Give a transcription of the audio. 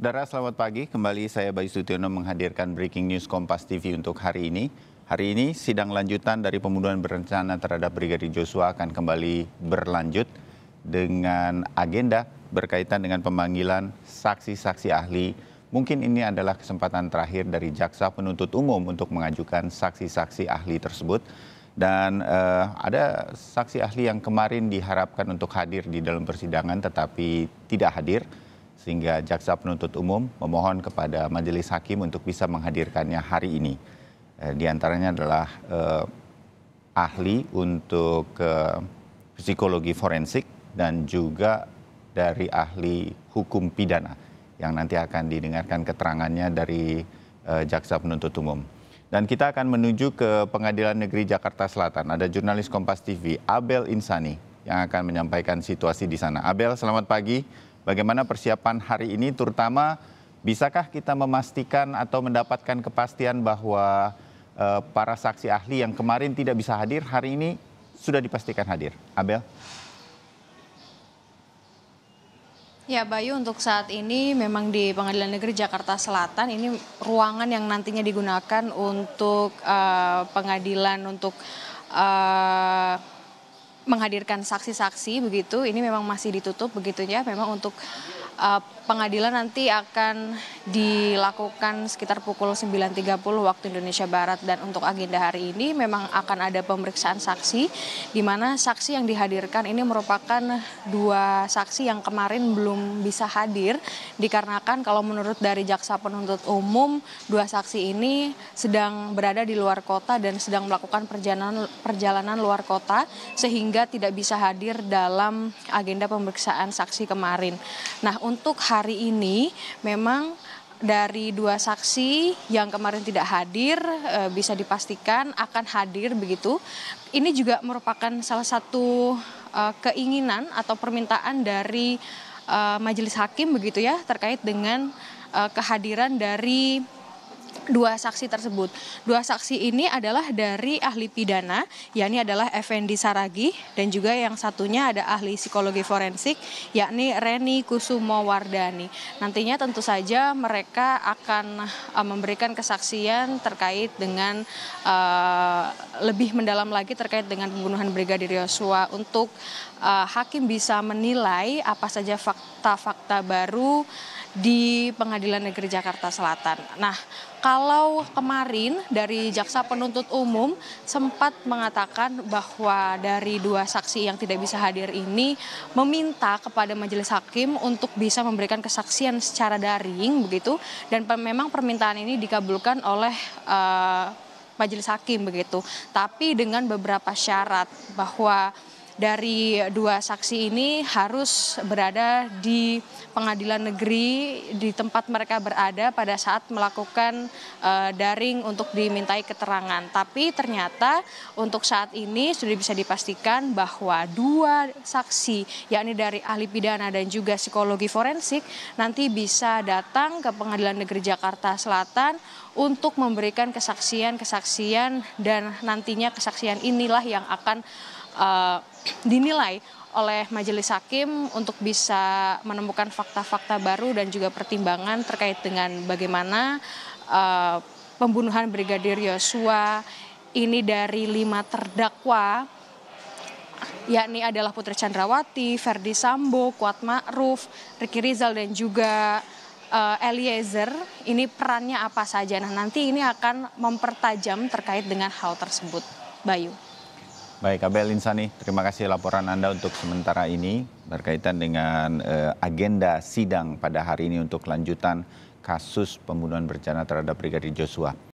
Saudara, selamat pagi. Kembali saya Bayu Sutiono menghadirkan Breaking News Kompas TV untuk hari ini. Hari ini sidang lanjutan dari pembunuhan berencana terhadap Brigadir Joshua akan kembali berlanjut dengan agenda berkaitan dengan pemanggilan saksi-saksi ahli. Mungkin ini adalah kesempatan terakhir dari jaksa penuntut umum untuk mengajukan saksi-saksi ahli tersebut dan eh, ada saksi ahli yang kemarin diharapkan untuk hadir di dalam persidangan tetapi tidak hadir sehingga jaksa penuntut umum memohon kepada majelis hakim untuk bisa menghadirkannya hari ini. Eh, di antaranya adalah eh, ahli untuk eh, psikologi forensik dan juga dari ahli hukum pidana yang nanti akan didengarkan keterangannya dari eh, jaksa penuntut umum. Dan kita akan menuju ke Pengadilan Negeri Jakarta Selatan. Ada jurnalis Kompas TV, Abel Insani, yang akan menyampaikan situasi di sana. Abel, selamat pagi. Bagaimana persiapan hari ini terutama bisakah kita memastikan atau mendapatkan kepastian bahwa uh, para saksi ahli yang kemarin tidak bisa hadir hari ini sudah dipastikan hadir? Abel? Ya Bayu untuk saat ini memang di Pengadilan Negeri Jakarta Selatan ini ruangan yang nantinya digunakan untuk uh, pengadilan untuk uh, menghadirkan saksi-saksi begitu. Ini memang masih ditutup begitu ya memang untuk Eh, pengadilan nanti akan dilakukan sekitar pukul 9.30 waktu Indonesia Barat dan untuk agenda hari ini memang akan ada pemeriksaan saksi di mana saksi yang dihadirkan ini merupakan dua saksi yang kemarin belum bisa hadir dikarenakan kalau menurut dari jaksa penuntut umum dua saksi ini sedang berada di luar kota dan sedang melakukan perjalanan perjalanan luar kota sehingga tidak bisa hadir dalam agenda pemeriksaan saksi kemarin. Nah, untuk hari ini memang dari dua saksi yang kemarin tidak hadir eh, bisa dipastikan akan hadir begitu. Ini juga merupakan salah satu eh, keinginan atau permintaan dari eh, majelis hakim begitu ya terkait dengan kehadiran dari dua saksi tersebut. Dua saksi ini adalah dari ahli pidana, yakni adalah Effendi Saragi dan juga yang satunya ada ahli psikologi forensik yakni Reni Kusumo Wardani. Nantinya tentu saja mereka akan eh, memberikan kesaksian terkait dengan uh, lebih mendalam lagi terkait dengan pembunuhan Brigadir Yosua untuk uh, hakim bisa menilai apa saja fakta-fakta baru di Pengadilan Negeri Jakarta Selatan. Nah, kalau kemarin dari jaksa penuntut umum sempat mengatakan bahwa dari dua saksi yang tidak bisa hadir ini meminta kepada majelis hakim untuk bisa memberikan kesaksian secara daring begitu dan memang permintaan ini dikabulkan oleh uh, majelis hakim begitu. Tapi dengan beberapa syarat bahwa dari dua saksi ini harus berada di pengadilan negeri di tempat mereka berada pada saat melakukan eh, daring untuk dimintai keterangan. Tapi ternyata untuk saat ini sudah bisa dipastikan bahwa dua saksi yakni dari ahli pidana dan juga psikologi forensik nanti bisa datang ke Pengadilan Negeri Jakarta Selatan untuk memberikan kesaksian-kesaksian dan nantinya kesaksian inilah yang akan Eh, dinilai oleh majelis hakim untuk bisa menemukan fakta fakta baru dan juga pertimbangan terkait dengan bagaimana eh, pembunuhan brigadir yosua ini dari lima terdakwa yakni adalah Putri Chandrawati, Ferdi Sambo, Kuat Ma'ruf, Ricky Rizal dan juga uh, Eliezer ini perannya apa saja. Nah, nanti ini akan mempertajam terkait dengan hal tersebut. Bayu. Baik, Abel Insani, terima kasih laporan Anda untuk sementara ini berkaitan dengan eh, agenda sidang pada hari ini untuk lanjutan kasus pembunuhan berencana terhadap Brigadir Joshua.